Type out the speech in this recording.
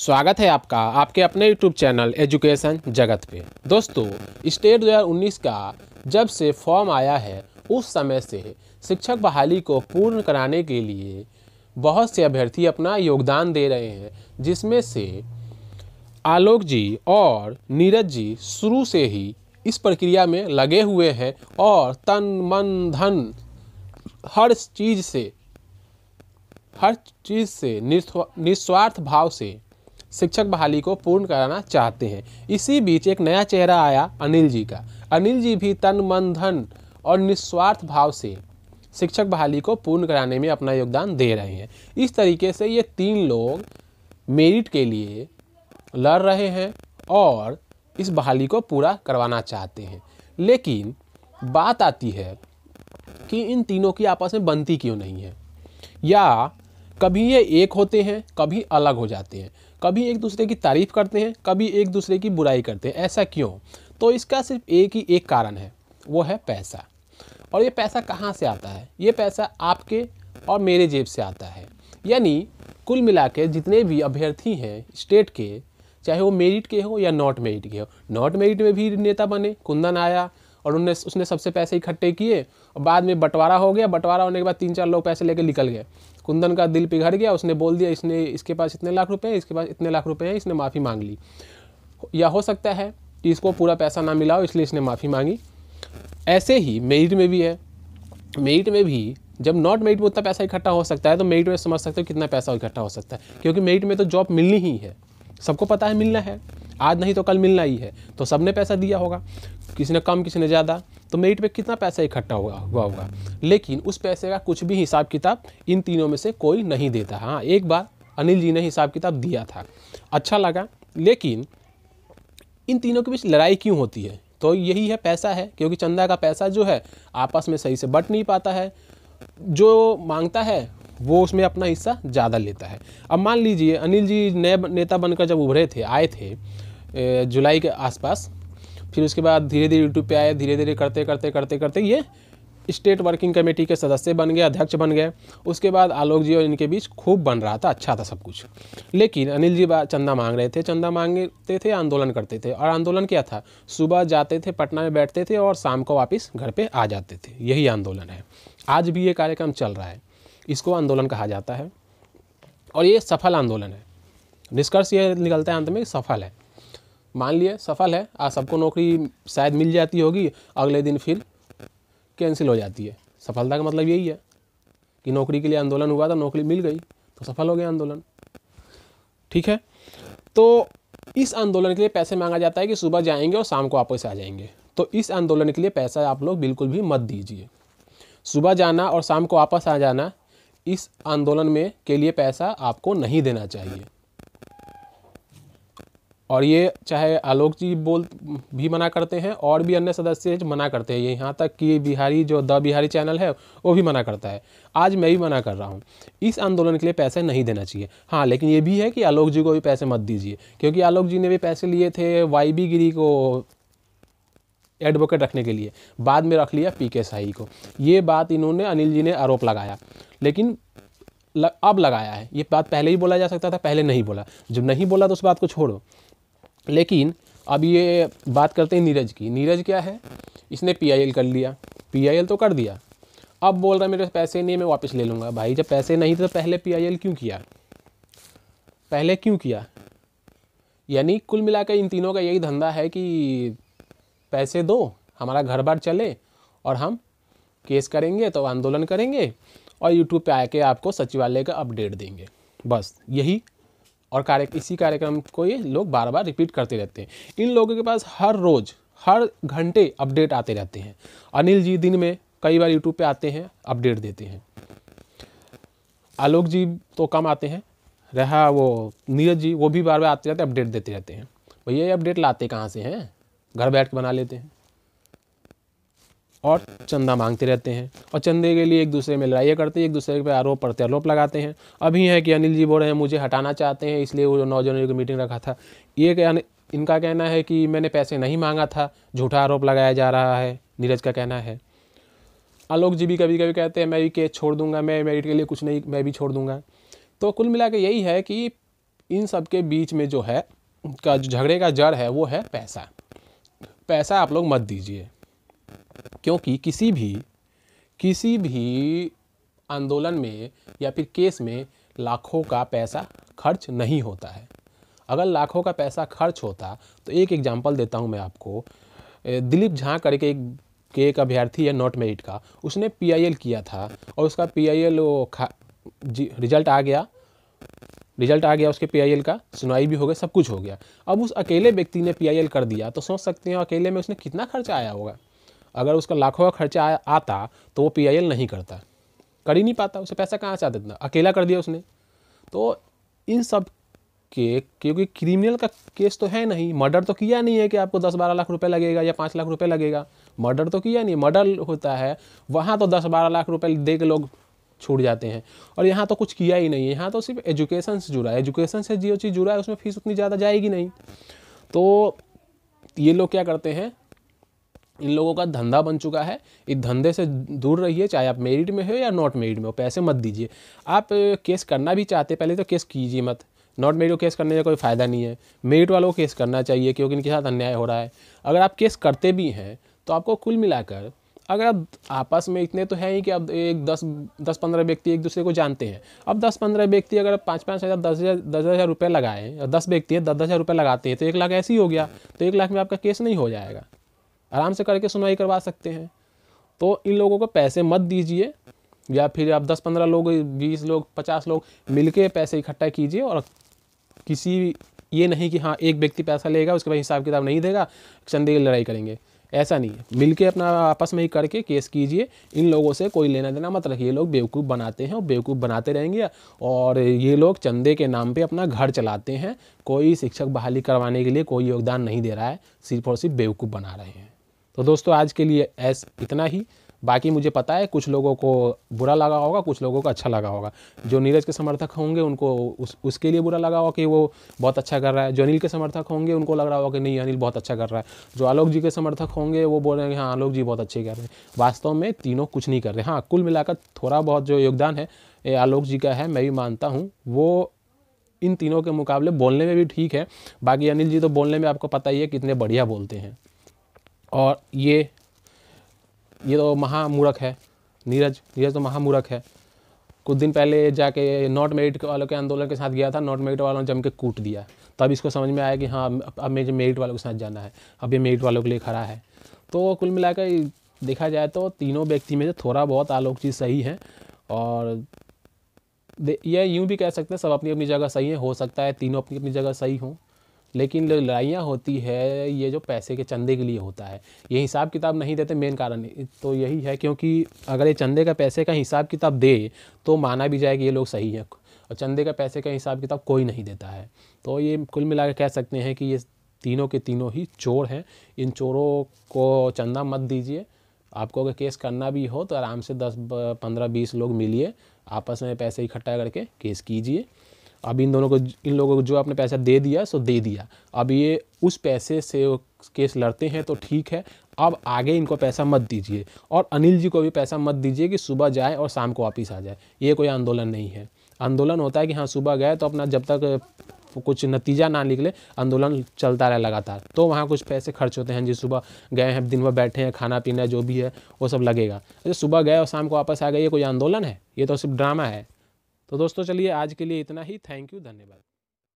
स्वागत है आपका आपके अपने यूट्यूब चैनल एजुकेशन जगत पे दोस्तों स्टेट 2019 का जब से फॉर्म आया है उस समय से शिक्षक बहाली को पूर्ण कराने के लिए बहुत से अभ्यर्थी अपना योगदान दे रहे हैं जिसमें से आलोक जी और नीरज जी शुरू से ही इस प्रक्रिया में लगे हुए हैं और तन मन धन हर चीज़ से हर चीज़ से निस्वार्थ भाव से शिक्षक बहाली को पूर्ण कराना चाहते हैं इसी बीच एक नया चेहरा आया अनिल जी का अनिल जी भी तन मन धन और निस्वार्थ भाव से शिक्षक बहाली को पूर्ण कराने में अपना योगदान दे रहे हैं इस तरीके से ये तीन लोग मेरिट के लिए लड़ रहे हैं और इस बहाली को पूरा करवाना चाहते हैं लेकिन बात आती है कि इन तीनों की आपस में बनती क्यों नहीं है या कभी ये एक होते हैं कभी अलग हो जाते हैं कभी एक दूसरे की तारीफ़ करते हैं कभी एक दूसरे की बुराई करते हैं ऐसा क्यों तो इसका सिर्फ एक ही एक कारण है वो है पैसा और ये पैसा कहाँ से आता है ये पैसा आपके और मेरे जेब से आता है यानी कुल मिला के जितने भी अभ्यर्थी हैं स्टेट के चाहे वो मेरिट के हो या नॉट मेरिट के हो नॉट मेरिट में भी नेता बने कुंदन आया और उनने उसने सबसे पैसे इकट्ठे किए और बाद में बंटवारा हो गया बंटवारा होने के बाद तीन चार लोग पैसे लेके निकल गए कुंदन का दिल पिघड़ गया उसने बोल दिया इसने इसके पास इतने लाख रुपए हैं इसके पास इतने लाख रुपए हैं इसने माफ़ी मांग ली या हो सकता है कि इसको पूरा पैसा ना मिला हो इसलिए इसने माफ़ी मांगी ऐसे ही मेरिट में भी है मेरिट में भी जब नॉट मेरिट में उतना पैसा इकट्ठा हो सकता है तो मेरिट में समझ सकते हो कितना पैसा इकट्ठा हो सकता है क्योंकि मेरिट में तो जॉब मिलनी ही है सबको पता है मिलना है आज नहीं तो कल मिलना ही है तो सबने पैसा दिया होगा किसी ने कम किसी ने ज़्यादा तो मेरिट पे कितना पैसा इकट्ठा हुआ हुआ होगा लेकिन उस पैसे का कुछ भी हिसाब किताब इन तीनों में से कोई नहीं देता हाँ एक बार अनिल जी ने हिसाब किताब दिया था अच्छा लगा लेकिन इन तीनों के बीच लड़ाई क्यों होती है तो यही है पैसा है क्योंकि चंदा का पैसा जो है आपस में सही से बट नहीं पाता है जो मांगता है वो उसमें अपना हिस्सा ज़्यादा लेता है अब मान लीजिए अनिल जी नए नेता बनकर जब उभरे थे आए थे जुलाई के आसपास फिर उसके बाद धीरे धीरे यूट्यूब पे आए धीरे धीरे करते करते करते करते ये स्टेट वर्किंग कमेटी के सदस्य बन गए अध्यक्ष बन गए उसके बाद आलोक जी और इनके बीच खूब बन रहा था अच्छा था सब कुछ लेकिन अनिल जी चंदा मांग रहे थे चंदा मांगते थे आंदोलन करते थे और आंदोलन क्या था सुबह जाते थे पटना में बैठते थे और शाम को वापस घर पर आ जाते थे यही आंदोलन है आज भी ये कार्यक्रम चल रहा है इसको आंदोलन कहा जाता है और ये सफल आंदोलन है निष्कर्ष ये निकलता है अंत में सफल है मान लिए सफल है आज सबको नौकरी शायद मिल जाती होगी अगले दिन फिर कैंसिल हो जाती है सफलता का मतलब यही है कि नौकरी के लिए आंदोलन हुआ था नौकरी मिल गई तो सफल हो गया आंदोलन ठीक है तो इस आंदोलन के लिए पैसे मांगा जाता है कि सुबह जाएंगे और शाम को वापस आ जाएंगे तो इस आंदोलन के लिए पैसा आप लोग बिल्कुल भी मत दीजिए सुबह जाना और शाम को वापस आ जाना इस आंदोलन में के लिए पैसा आपको नहीं देना चाहिए और ये चाहे आलोक जी बोल भी मना करते हैं और भी अन्य सदस्य मना करते हैं यहाँ तक कि बिहारी जो द बिहारी चैनल है वो भी मना करता है आज मैं भी मना कर रहा हूँ इस आंदोलन के लिए पैसे नहीं देना चाहिए हाँ लेकिन ये भी है कि आलोक जी को भी पैसे मत दीजिए क्योंकि आलोक जी ने भी पैसे लिए थे वाई बी गिरी को एडवोकेट रखने के लिए बाद में रख लिया पी के साई को ये बात इन्होंने अनिल जी ने आरोप लगाया लेकिन ल, अब लगाया है ये बात पहले ही बोला जा सकता था पहले नहीं बोला जब नहीं बोला तो उस बात को छोड़ो लेकिन अब ये बात करते हैं नीरज की नीरज क्या है इसने पी कर लिया पी तो कर दिया अब बोल रहा है मेरे पैसे नहीं मैं वापस ले लूँगा भाई जब पैसे नहीं थे तो पहले पी क्यों किया पहले क्यों किया यानी कुल मिलाकर इन तीनों का यही धंधा है कि पैसे दो हमारा घर बार चले और हम केस करेंगे तो आंदोलन करेंगे और यूट्यूब पे आके आपको सचिवालय का अपडेट देंगे बस यही और कार्य इसी कार्यक्रम को ये लोग बार बार रिपीट करते रहते हैं इन लोगों के पास हर रोज़ हर घंटे अपडेट आते रहते हैं अनिल जी दिन में कई बार यूट्यूब पे आते हैं अपडेट देते हैं आलोक जी तो कम आते हैं रहा वो नीरज जी वो भी बार बार आते रहते अपडेट देते रहते हैं भैया ये अपडेट लाते कहाँ से हैं घर बैठ के बना लेते हैं और चंदा मांगते रहते हैं और चंदे के लिए एक दूसरे में लड़ाइयाँ करते हैं एक दूसरे पर आरोप प्रत्यारोप लगाते हैं अभी है कि अनिल जी बोल रहे हैं मुझे हटाना चाहते हैं इसलिए वो जो नौ जनवरी को मीटिंग रखा था ये इनका कहना है कि मैंने पैसे नहीं मांगा था झूठा आरोप लगाया जा रहा है नीरज का कहना है आलोक जी भी कभी कभी कहते हैं मैं भी केस छोड़ दूंगा मैं मेरिट के लिए कुछ नहीं मैं भी छोड़ दूंगा तो कुल मिला के यही है कि इन सब के बीच में जो है का झगड़े का जड़ है वो है पैसा पैसा आप लोग मत दीजिए क्योंकि किसी भी किसी भी आंदोलन में या फिर केस में लाखों का पैसा खर्च नहीं होता है अगर लाखों का पैसा खर्च होता तो एक एग्जाम्पल देता हूँ मैं आपको दिलीप झा करके एक के एक अभ्यर्थी है नॉट मेरिट का उसने पीआईएल किया था और उसका पीआईएल वो खा जी रिजल्ट आ गया रिजल्ट आ गया उसके पीआईएल का सुनवाई भी हो गई सब कुछ हो गया अब उस अकेले व्यक्ति ने पीआईएल कर दिया तो सोच सकते हैं अकेले में उसने कितना खर्च आया होगा अगर उसका लाखों का खर्चा आता तो वो पी नहीं करता कर ही नहीं पाता उसे पैसा कहाँ से आता इतना अकेला कर दिया उसने तो इन सब के क्योंकि क्रिमिनल का केस तो है नहीं मर्डर तो किया नहीं है कि आपको दस बारह लाख रुपए लगेगा या पाँच लाख रुपए लगेगा मर्डर तो किया नहीं मर्डर होता है वहाँ तो दस बारह लाख रुपए दे के लोग छूट जाते हैं और यहाँ तो कुछ किया ही नहीं है यहाँ तो सिर्फ एजुकेशन से जुड़ा है एजुकेशन से जो चीज़ जुड़ा है उसमें फीस उतनी ज़्यादा जाएगी नहीं तो ये लोग क्या करते हैं इन लोगों का धंधा बन चुका है इस धंधे से दूर रहिए चाहे आप मेरिट में हो या नॉट मेरिड में हो पैसे मत दीजिए आप केस करना भी चाहते पहले तो केस कीजिए मत नॉट मेरिट को केस करने का कोई फ़ायदा नहीं है मेरिट वालों को केस करना चाहिए क्योंकि इनके साथ अन्याय हो रहा है अगर आप केस करते भी हैं तो आपको कुल मिलाकर अगर आप आपस में इतने तो है ही कि अब एक दस दस पंद्रह व्यक्ति एक दूसरे को जानते हैं अब दस पंद्रह व्यक्ति अगर पाँच पाँच हज़ार दस हज़ार दस हज़ार रुपये लगाएँ दस व्यक्ति हैं दस दस हज़ार रुपये लगाते हैं तो एक लाख ऐसे ही हो गया तो एक लाख में आपका केस नहीं हो जाएगा आराम से करके सुनवाई करवा सकते हैं तो इन लोगों को पैसे मत दीजिए या फिर आप 10-15 लोग 20 लोग 50 लोग मिलके पैसे इकट्ठा कीजिए और किसी ये नहीं कि हाँ एक व्यक्ति पैसा लेगा उसके बाद हिसाब किताब नहीं देगा चंदे की लड़ाई करेंगे ऐसा नहीं है मिलके अपना आपस में ही करके केस कीजिए इन लोगों से कोई लेना देना मत रखिए लोग बेवकूफ़ बनाते हैं और बेवकूफ़ बनाते रहेंगे और ये लोग चंदे के नाम पे अपना घर चलाते हैं कोई शिक्षक बहाली करवाने के लिए कोई योगदान नहीं दे रहा है सिर्फ और सिर्फ बेवकूफ़ बना रहे हैं तो दोस्तों आज के लिए ऐस इतना ही बाकी मुझे पता है कुछ लोगों को बुरा लगा होगा कुछ लोगों को अच्छा लगा होगा जो नीरज के समर्थक होंगे उनको उस उसके लिए बुरा लगा होगा कि वो बहुत अच्छा कर रहा है जो अनिल के समर्थक होंगे उनको लग रहा होगा कि नहीं अनिल बहुत अच्छा कर रहा है जो आलोक जी के समर्थक होंगे वो बोल रहे हैं हाँ आलोक जी बहुत अच्छे कर रहे हैं वास्तव में तीनों कुछ नहीं कर रहे हाँ कुल मिलाकर थोड़ा बहुत जो योगदान है आलोक जी का है मैं भी मानता हूँ वो इन तीनों के मुकाबले बोलने में भी ठीक है बाकी अनिल जी तो बोलने में आपको पता ही है कितने बढ़िया बोलते हैं और ये ये तो महामूरख है नीरज नीरज तो महामूरख है कुछ दिन पहले जाके नॉट मेरिट वालों के आंदोलन के साथ गया था नॉट मेरिट वालों ने जम के कूट दिया तब इसको समझ में आया कि हाँ अब मुझे मेरिट वालों के साथ जाना है अब ये मेरिट वालों के लिए खड़ा है तो कुल मिलाकर देखा जाए तो तीनों व्यक्ति में से थोड़ा बहुत आलोक चीज़ सही है और यह यूँ भी कह सकते हैं सब अपनी अपनी जगह सही है हो सकता है तीनों अपनी अपनी जगह सही हों लेकिन लड़ाइयाँ होती है ये जो पैसे के चंदे के लिए होता है ये हिसाब किताब नहीं देते मेन कारण तो यही है क्योंकि अगर ये चंदे का पैसे का हिसाब किताब दे तो माना भी जाए कि ये लोग सही हैं और चंदे का पैसे का हिसाब किताब कोई नहीं देता है तो ये कुल मिला कह सकते हैं कि ये तीनों के तीनों ही चोर हैं इन चोरों को चंदा मत दीजिए आपको अगर केस करना भी हो तो आराम से दस पंद्रह बीस लोग मिलिए आपस में पैसे इकट्ठा करके केस कीजिए अब इन दोनों को इन लोगों को जो आपने पैसा दे दिया सो दे दिया अब ये उस पैसे से केस लड़ते हैं तो ठीक है अब आगे इनको पैसा मत दीजिए और अनिल जी को भी पैसा मत दीजिए कि सुबह जाए और शाम को वापस आ जाए ये कोई आंदोलन नहीं है आंदोलन होता है कि हाँ सुबह गए तो अपना जब तक कुछ नतीजा ना निकले आंदोलन चलता रहे लगातार तो वहाँ कुछ पैसे खर्च होते हैं जी सुबह गए हैं दिन भर बैठे हैं खाना पीना जो भी है वो सब लगेगा अच्छा सुबह गए और शाम को वापस आ गए ये कोई आंदोलन है ये तो सिर्फ ड्रामा है तो दोस्तों चलिए आज के लिए इतना ही थैंक यू धन्यवाद